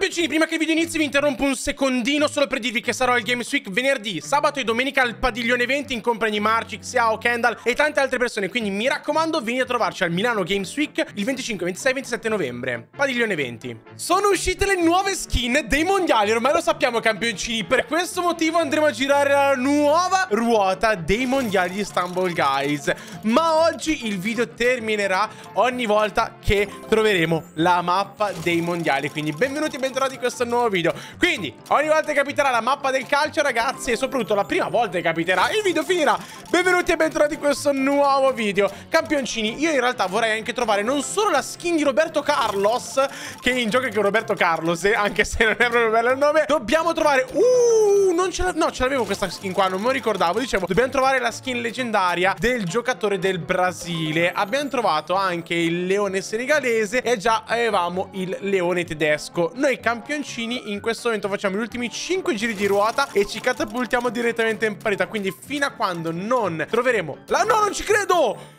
Campioncini, prima che il video inizi vi interrompo un secondino solo per dirvi che sarò al Games Week venerdì, sabato e domenica al Padiglione 20 in compagnia di Marci, Xiao, Kendall e tante altre persone, quindi mi raccomando venite a trovarci al Milano Games Week il 25, 26 27 novembre, Padiglione 20. Sono uscite le nuove skin dei mondiali, ormai lo sappiamo campioncini, per questo motivo andremo a girare la nuova ruota dei mondiali di Istanbul guys, ma oggi il video terminerà ogni volta che troveremo la mappa dei mondiali, quindi benvenuti e benvenuti bentornati in questo nuovo video Quindi, ogni volta che capiterà la mappa del calcio, ragazzi E soprattutto la prima volta che capiterà, il video finirà Benvenuti e bentornati in questo nuovo video Campioncini, io in realtà vorrei anche trovare non solo la skin di Roberto Carlos Che in gioco è con Roberto Carlos, eh, anche se non è proprio bello il nome Dobbiamo trovare... Uh, non ce l'avevo. No, ce l'avevo questa skin qua, non me lo ricordavo. Dicevo, dobbiamo trovare la skin leggendaria del giocatore del Brasile. Abbiamo trovato anche il leone senegalese e già avevamo il leone tedesco. Noi campioncini in questo momento facciamo gli ultimi 5 giri di ruota e ci catapultiamo direttamente in parità. Quindi fino a quando non troveremo... La... No, non ci credo!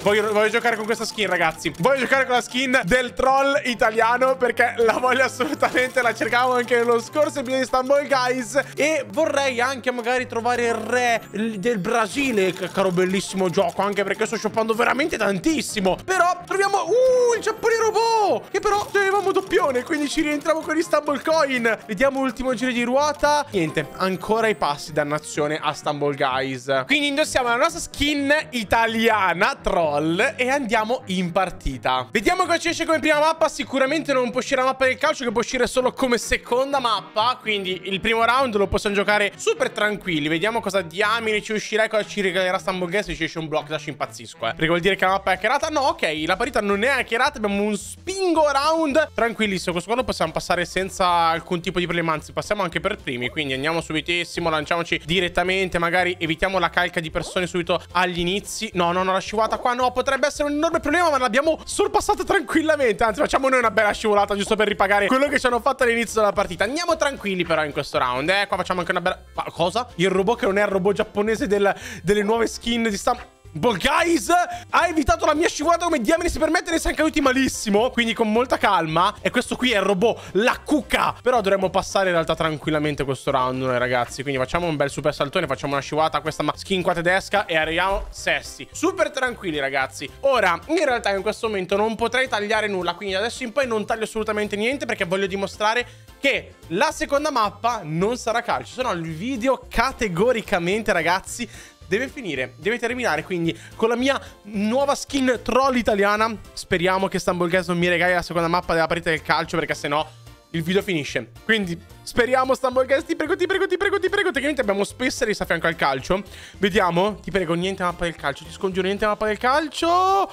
Voglio, voglio, giocare con questa skin, ragazzi. Voglio giocare con la skin del troll italiano perché la voglio assolutamente. La cercavo anche nello scorso episodio di Istanbul, guys. E vorrei anche magari trovare il re del Brasile, caro bellissimo gioco. Anche perché sto shoppando veramente tantissimo. Però troviamo... Uh, il Giappone robot! Che però avevamo doppione, quindi ci rientriamo con Istanbul Coin. Vediamo l'ultimo giro di ruota. Niente, ancora i passi dannazione a Istanbul, guys. Quindi indossiamo la nostra skin italiana, troll gol e andiamo in partita. Vediamo cosa ci esce come prima mappa. Sicuramente non può uscire la mappa del calcio che può uscire solo come seconda mappa. Quindi il primo round lo possiamo giocare super tranquilli. Vediamo cosa diamine ci uscirà e cosa ci regalerà Stamburghese se ci esce un block Lascia impazzisco. Eh. Perché vuol dire che la mappa è hackerata? No, ok, la partita non è hackerata. Abbiamo un spingo round tranquillissimo. Questo quando possiamo passare senza alcun tipo di problema. Anzi, passiamo anche per primi. Quindi andiamo subitissimo, lanciamoci direttamente. Magari evitiamo la calca di persone subito agli inizi. No, no, no, la scivolata qua no, potrebbe essere un enorme problema, ma l'abbiamo sorpassato tranquillamente. Anzi, facciamo noi una bella scivolata giusto per ripagare quello che ci hanno fatto all'inizio della partita. Andiamo tranquilli però in questo round, eh. Qua facciamo anche una bella... Ma cosa? Il robot che non è il robot giapponese del... delle nuove skin di stampa... Boh, guys, ha evitato la mia scivolata come diamine si permette, ne siamo caduti malissimo, quindi con molta calma. E questo qui è il robot, la cucca. Però dovremmo passare in realtà tranquillamente questo round noi, ragazzi. Quindi facciamo un bel super saltone, facciamo una scivolata a questa skin qua tedesca e arriviamo sesti. Super tranquilli, ragazzi. Ora, in realtà in questo momento non potrei tagliare nulla, quindi adesso in poi non taglio assolutamente niente perché voglio dimostrare che la seconda mappa non sarà calcio, se il video categoricamente, ragazzi, deve finire, deve terminare quindi con la mia nuova skin troll italiana. Speriamo che Stumble non mi regali la seconda mappa della partita del calcio perché se no il video finisce. Quindi speriamo, Stumble ti prego, ti prego, ti prego, ti prego. Tecnicamente abbiamo spesso Spesseris a fianco al calcio. Vediamo, ti prego, niente mappa del calcio, ti scongiuro, niente mappa del calcio.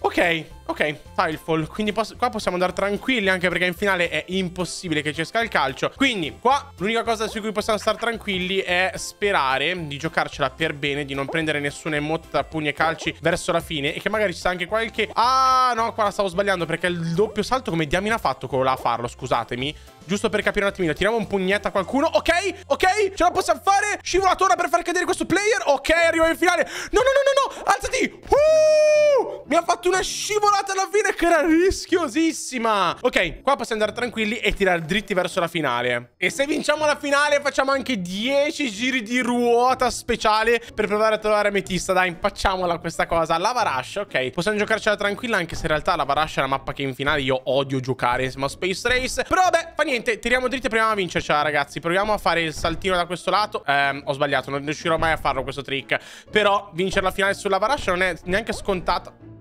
Ok, Ok, Tilefall, quindi qua possiamo andare tranquilli anche perché in finale è impossibile che ci esca il calcio. Quindi qua l'unica cosa su cui possiamo stare tranquilli è sperare di giocarcela per bene, di non prendere nessuna emotta, pugni e calci verso la fine e che magari ci sta anche qualche... Ah no, qua la stavo sbagliando perché il doppio salto come diamine ha fatto quello a farlo, scusatemi. Giusto per capire un attimino, tiriamo un pugnetto a qualcuno. Ok, ok, ce la possiamo fare. Scivolatona per far cadere questo player. Ok, arriva in finale. No, no, no, no, no, alzati. Uh! mi ha fatto una scivolata arrivata alla fine che era rischiosissima. Ok, qua possiamo andare tranquilli e tirare dritti verso la finale. E se vinciamo la finale facciamo anche 10 giri di ruota speciale per provare a trovare Ametista. Dai, facciamola questa cosa. Lava Rush, ok. Possiamo giocarcela tranquilla anche se in realtà Lava Rush è una mappa che in finale io odio giocare insieme a Space Race. Però vabbè, fa niente, tiriamo dritti e proviamo a vincercela, ragazzi. Proviamo a fare il saltino da questo lato. Eh, ho sbagliato, non riuscirò mai a farlo questo trick. Però vincere la finale sulla Lava Rush non è neanche scontato.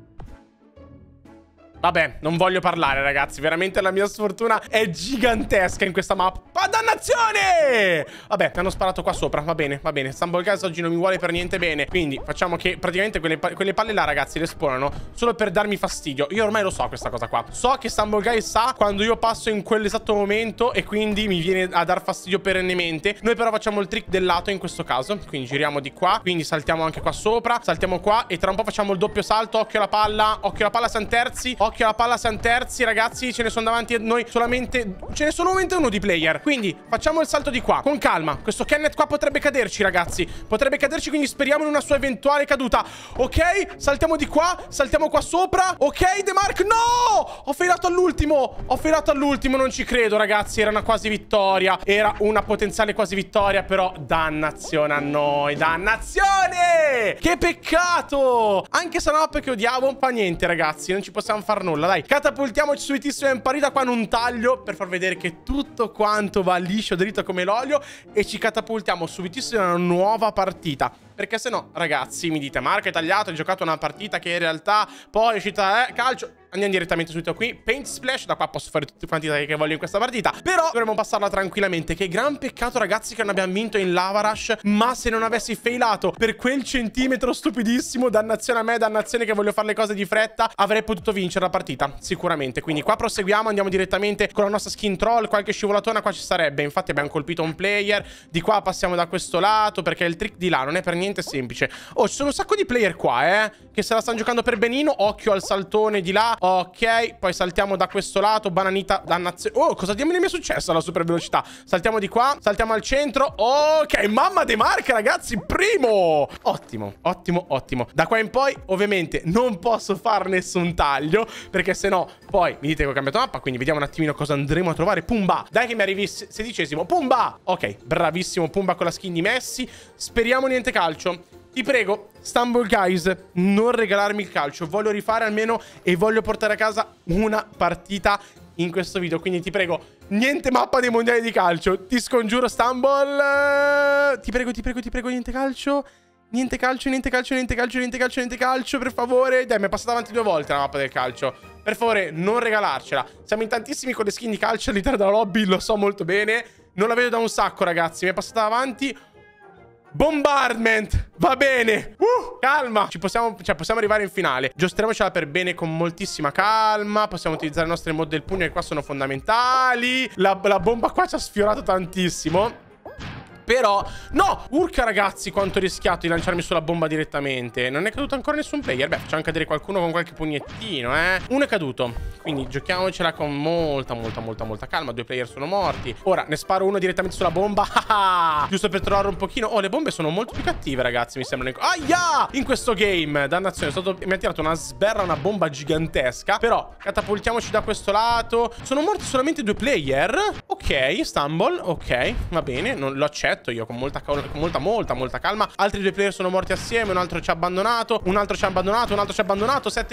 Vabbè, non voglio parlare, ragazzi. Veramente la mia sfortuna è gigantesca in questa mappa. Dannazione! Vabbè, mi hanno sparato qua sopra. Va bene, va bene. Stumble oggi non mi vuole per niente bene. Quindi facciamo che praticamente quelle, quelle palle là, ragazzi, le spawnano solo per darmi fastidio. Io ormai lo so questa cosa qua. So che Stumble sa quando io passo in quell'esatto momento e quindi mi viene a dar fastidio perennemente. Noi però facciamo il trick del lato in questo caso. Quindi giriamo di qua. Quindi saltiamo anche qua sopra. Saltiamo qua e tra un po' facciamo il doppio salto. Occhio alla palla. Occhio alla palla, siamo terzi. Occhio Occhio alla palla Santerzi, ragazzi, ce ne sono davanti a noi solamente... Ce ne sono solamente uno di player. Quindi facciamo il salto di qua, con calma. Questo Kenneth qua potrebbe caderci, ragazzi. Potrebbe caderci, quindi speriamo in una sua eventuale caduta. Ok, saltiamo di qua, saltiamo qua sopra. Ok, De Mark, no! Ho failato all'ultimo, ho failato all'ultimo, non ci credo, ragazzi. Era una quasi vittoria. Era una potenziale quasi vittoria, però dannazione a noi, dannazione! Che peccato! Anche se no, perché odiavo, fa niente, ragazzi. Non ci possiamo fare far nulla, dai. Catapultiamoci subitissimo in parita qua in un taglio per far vedere che tutto quanto va liscio, dritto come l'olio e ci catapultiamo subitissimo in una nuova partita. Perché se no, ragazzi, mi dite, Marco è tagliato, hai giocato una partita che in realtà poi è uscita, eh, calcio... Andiamo direttamente subito qui Paint Splash Da qua posso fare tutti quanti che voglio in questa partita Però dovremmo passarla tranquillamente Che gran peccato ragazzi che non abbiamo vinto in Lava Rush Ma se non avessi failato Per quel centimetro stupidissimo Dannazione a me, dannazione che voglio fare le cose di fretta Avrei potuto vincere la partita Sicuramente Quindi qua proseguiamo Andiamo direttamente con la nostra skin troll Qualche scivolatona qua ci sarebbe Infatti abbiamo colpito un player Di qua passiamo da questo lato Perché il trick di là non è per niente niente semplice. Oh, ci sono un sacco di player qua, eh, che se la stanno giocando per benino. Occhio al saltone di là. Ok, poi saltiamo da questo lato. Bananita, dannazione. Oh, cosa diamine mi è successo alla super velocità? Saltiamo di qua, saltiamo al centro. Ok, mamma de marca, ragazzi, primo! Ottimo, ottimo, ottimo. Da qua in poi, ovviamente, non posso fare nessun taglio, perché se no poi mi dite che ho cambiato mappa, quindi vediamo un attimino cosa andremo a trovare. Pumba, dai che mi arrivi sedicesimo. Pumba! Ok, bravissimo Pumba con la skin di Messi. Speriamo niente calcio calcio. Ti prego, Stumble Guys, non regalarmi il calcio. Voglio rifare almeno e voglio portare a casa una partita in questo video. Quindi ti prego, niente mappa dei mondiali di calcio. Ti scongiuro, Stumble. Ti prego, ti prego, ti prego, niente calcio. Niente calcio, niente calcio, niente calcio, niente calcio, niente calcio, per favore. Dai, mi è passata avanti due volte la mappa del calcio. Per favore, non regalarcela. Siamo in tantissimi con le skin di calcio all'interno della lobby, lo so molto bene. Non la vedo da un sacco, ragazzi. Mi è passata avanti Bombardment Va bene uh, Calma Ci possiamo Cioè possiamo arrivare in finale Giostriamocela per bene Con moltissima calma Possiamo utilizzare le nostre mod del pugno Che qua sono fondamentali La, la bomba qua ci ha sfiorato tantissimo però... No! Urca, ragazzi, quanto ho rischiato di lanciarmi sulla bomba direttamente. Non è caduto ancora nessun player. Beh, facciamo cadere qualcuno con qualche pugnettino, eh. Uno è caduto. Quindi giochiamocela con molta, molta, molta, molta calma. Due player sono morti. Ora, ne sparo uno direttamente sulla bomba. Giusto per trovare un pochino. Oh, le bombe sono molto più cattive, ragazzi, mi sembrano. Aia! In questo game, dannazione, stato... mi ha tirato una sberra, una bomba gigantesca. Però, catapultiamoci da questo lato. Sono morti solamente due player. Ok, stumble. Ok, va bene, non lo accetto letto io con molta, con molta, molta, molta calma. Altri due player sono morti assieme, un altro ci ha abbandonato, un altro ci ha abbandonato, un altro ci ha abbandonato. 7-8,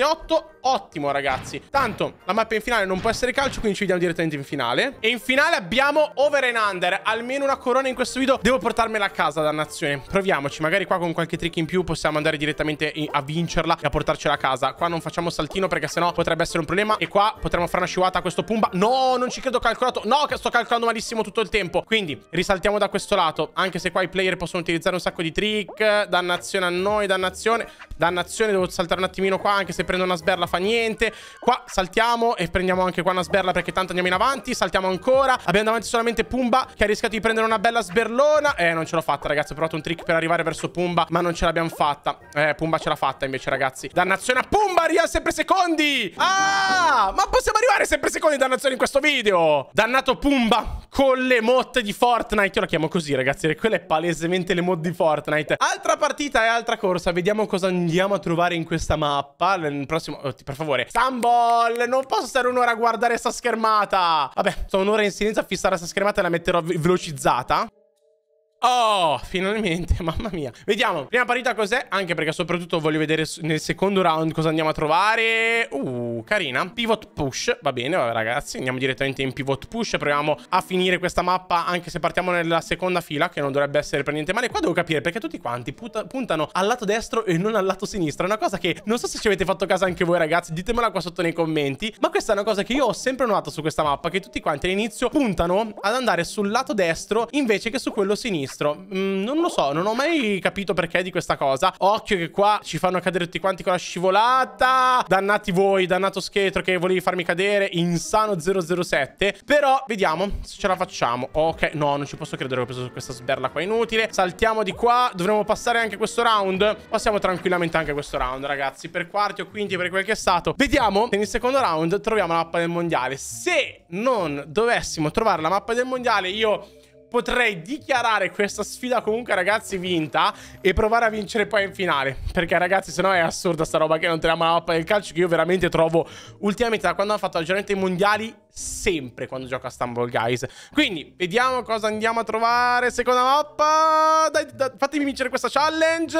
ottimo ragazzi. Tanto la mappa in finale non può essere calcio, quindi ci vediamo direttamente in finale. E in finale abbiamo over and under, almeno una corona in questo video. Devo portarmela a casa, dannazione. Proviamoci, magari qua con qualche trick in più possiamo andare direttamente a vincerla e a portarcela a casa. Qua non facciamo saltino perché sennò potrebbe essere un problema. E qua potremmo fare una scivolata a questo Pumba. No, non ci credo calcolato. No, che sto calcolando malissimo tutto il tempo. Quindi risaltiamo da questo lato provato. Esatto, anche se qua i player possono utilizzare un sacco di trick. Dannazione a noi, dannazione. Dannazione, devo saltare un attimino qua. Anche se prendo una sberla fa niente. Qua saltiamo e prendiamo anche qua una sberla perché tanto andiamo in avanti. Saltiamo ancora. Abbiamo davanti solamente Pumba che ha rischiato di prendere una bella sberlona. Eh, non ce l'ho fatta, ragazzi. Ho provato un trick per arrivare verso Pumba, ma non ce l'abbiamo fatta. Eh, Pumba ce l'ha fatta invece, ragazzi. Dannazione a Pumba, Ria sempre secondi. Ah! Ma possiamo arrivare sempre secondi dannazioni in questo video Dannato Pumba Con le motte di Fortnite Io la chiamo così ragazzi Perché quella è palesemente le mod di Fortnite Altra partita e altra corsa Vediamo cosa andiamo a trovare in questa mappa Nel prossimo oh, Per favore Stumble Non posso stare un'ora a guardare sta schermata Vabbè Sto un'ora in silenzio a fissare sta schermata E la metterò velocizzata Oh, finalmente, mamma mia. Vediamo, prima partita cos'è? Anche perché soprattutto voglio vedere nel secondo round cosa andiamo a trovare. Uh, carina. Pivot push, va bene, vabbè ragazzi, andiamo direttamente in pivot push. Proviamo a finire questa mappa anche se partiamo nella seconda fila, che non dovrebbe essere per niente male. Qua devo capire perché tutti quanti puntano al lato destro e non al lato sinistro. È una cosa che non so se ci avete fatto caso anche voi ragazzi, ditemela qua sotto nei commenti. Ma questa è una cosa che io ho sempre notato su questa mappa, che tutti quanti all'inizio puntano ad andare sul lato destro invece che su quello sinistro sinistro. Mm, non lo so, non ho mai capito perché di questa cosa. Occhio che qua ci fanno cadere tutti quanti con la scivolata. Dannati voi, dannato scheletro che volevi farmi cadere. Insano 007. Però vediamo se ce la facciamo. Ok, no, non ci posso credere che ho preso questa sberla qua inutile. Saltiamo di qua. Dovremmo passare anche questo round. Passiamo tranquillamente anche questo round, ragazzi. Per quarti o quinti, per quel che è stato. Vediamo se nel secondo round troviamo la mappa del mondiale. Se non dovessimo trovare la mappa del mondiale, io potrei dichiarare questa sfida comunque ragazzi vinta e provare a vincere poi in finale perché ragazzi sennò è assurda sta roba che non teniamo la mappa del calcio che io veramente trovo ultimamente da quando hanno fatto la mondiali sempre quando gioco a Stumble Guys. Quindi, vediamo cosa andiamo a trovare. Seconda mappa. Dai, dai, fatemi vincere questa challenge.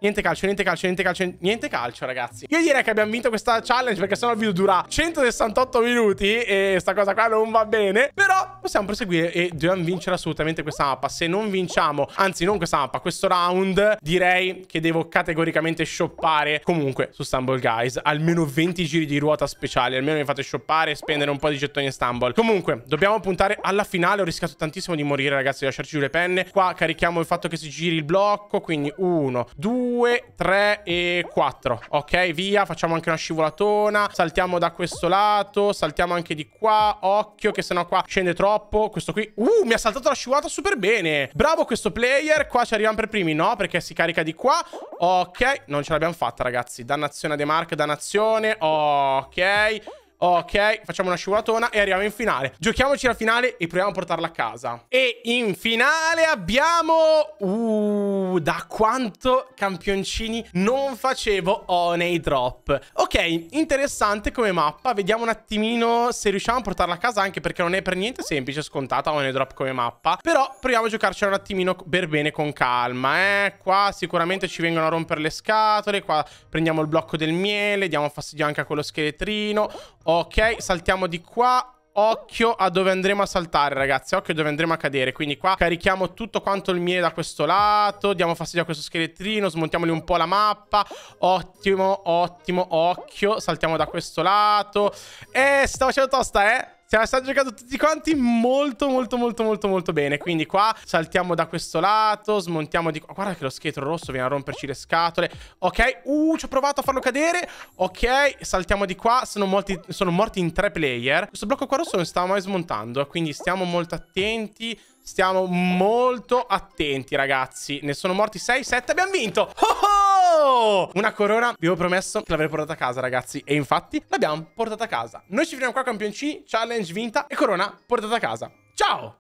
Niente calcio, niente calcio, niente calcio, niente calcio, ragazzi. Io direi che abbiamo vinto questa challenge perché sennò il video dura 168 minuti e sta cosa qua non va bene. Però possiamo proseguire e dobbiamo vincere assolutamente questa mappa. Se non vinciamo, anzi non questa mappa, questo round, direi che devo categoricamente shoppare comunque su Stumble Guys. Almeno 20 giri di ruota speciali, almeno mi fate shoppare e spendere un po' di gettoni detto in Istanbul. Comunque, dobbiamo puntare alla finale. Ho rischiato tantissimo di morire, ragazzi, di lasciarci giù le penne. Qua carichiamo il fatto che si giri il blocco, quindi uno, due, tre e quattro. Ok, via, facciamo anche una scivolatona. Saltiamo da questo lato, saltiamo anche di qua. Occhio che sennò qua scende troppo. Questo qui, uh, mi ha saltato la scivolata super bene. Bravo questo player. Qua ci arriviamo per primi, no? Perché si carica di qua. Ok, non ce l'abbiamo fatta, ragazzi. Dannazione a De Mark, dannazione. Ok. Ok, facciamo una scivolatona e arriviamo in finale. Giochiamoci la finale e proviamo a portarla a casa. E in finale abbiamo... Uh, da quanto campioncini non facevo on a drop. Ok, interessante come mappa. Vediamo un attimino se riusciamo a portarla a casa, anche perché non è per niente semplice, scontata on a drop come mappa. Però proviamo a giocarcela un attimino per bene, con calma, eh. Qua sicuramente ci vengono a rompere le scatole. Qua prendiamo il blocco del miele, diamo fastidio anche a quello scheletrino. Ok, saltiamo di qua. Occhio a dove andremo a saltare ragazzi Occhio a dove andremo a cadere Quindi qua carichiamo tutto quanto il miele da questo lato Diamo fastidio a questo scheletrino Smontiamoli un po' la mappa Ottimo, ottimo, occhio Saltiamo da questo lato Eh, sta facendo tosta eh se la stanno giocando tutti quanti molto molto molto molto molto bene Quindi qua saltiamo da questo lato Smontiamo di qua Guarda che lo scheletro rosso viene a romperci le scatole Ok Uh ci ho provato a farlo cadere Ok saltiamo di qua Sono morti, sono morti in tre player Questo blocco qua rosso non stava mai smontando eh, Quindi stiamo molto attenti Stiamo molto attenti, ragazzi. Ne sono morti 6, 7. Abbiamo vinto! Oh, oh! Una corona, vi avevo promesso che l'avrei portata a casa, ragazzi. E infatti l'abbiamo portata a casa. Noi ci vediamo qua, campioncini. Challenge vinta e corona portata a casa. Ciao!